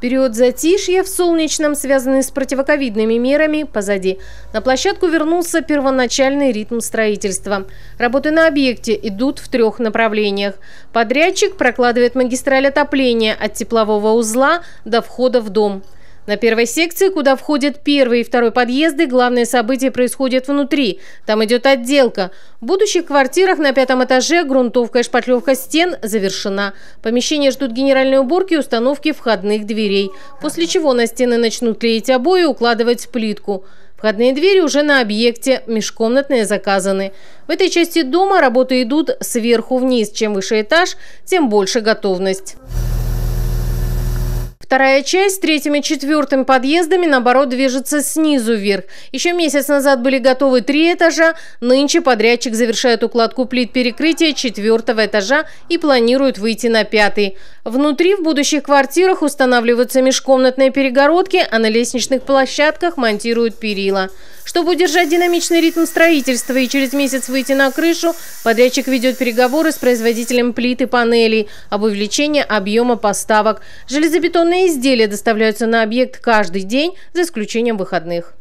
Период затишья в Солнечном, связанный с противоковидными мерами, позади. На площадку вернулся первоначальный ритм строительства. Работы на объекте идут в трех направлениях. Подрядчик прокладывает магистраль отопления от теплового узла до входа в дом – на первой секции, куда входят первый и второй подъезды, главные события происходят внутри. Там идет отделка. В будущих квартирах на пятом этаже грунтовка и шпатлевка стен завершена. Помещения ждут генеральной уборки и установки входных дверей, после чего на стены начнут клеить обои и укладывать плитку. Входные двери уже на объекте, межкомнатные заказаны. В этой части дома работы идут сверху вниз. Чем выше этаж, тем больше готовность. Вторая часть с третьим и четвертым подъездами, наоборот, движется снизу вверх. Еще месяц назад были готовы три этажа, нынче подрядчик завершает укладку плит перекрытия четвертого этажа и планирует выйти на пятый. Внутри в будущих квартирах устанавливаются межкомнатные перегородки, а на лестничных площадках монтируют перила. Чтобы удержать динамичный ритм строительства и через месяц выйти на крышу, подрядчик ведет переговоры с производителем плит и панелей об увеличении объема поставок. Железобетонные изделия доставляются на объект каждый день, за исключением выходных.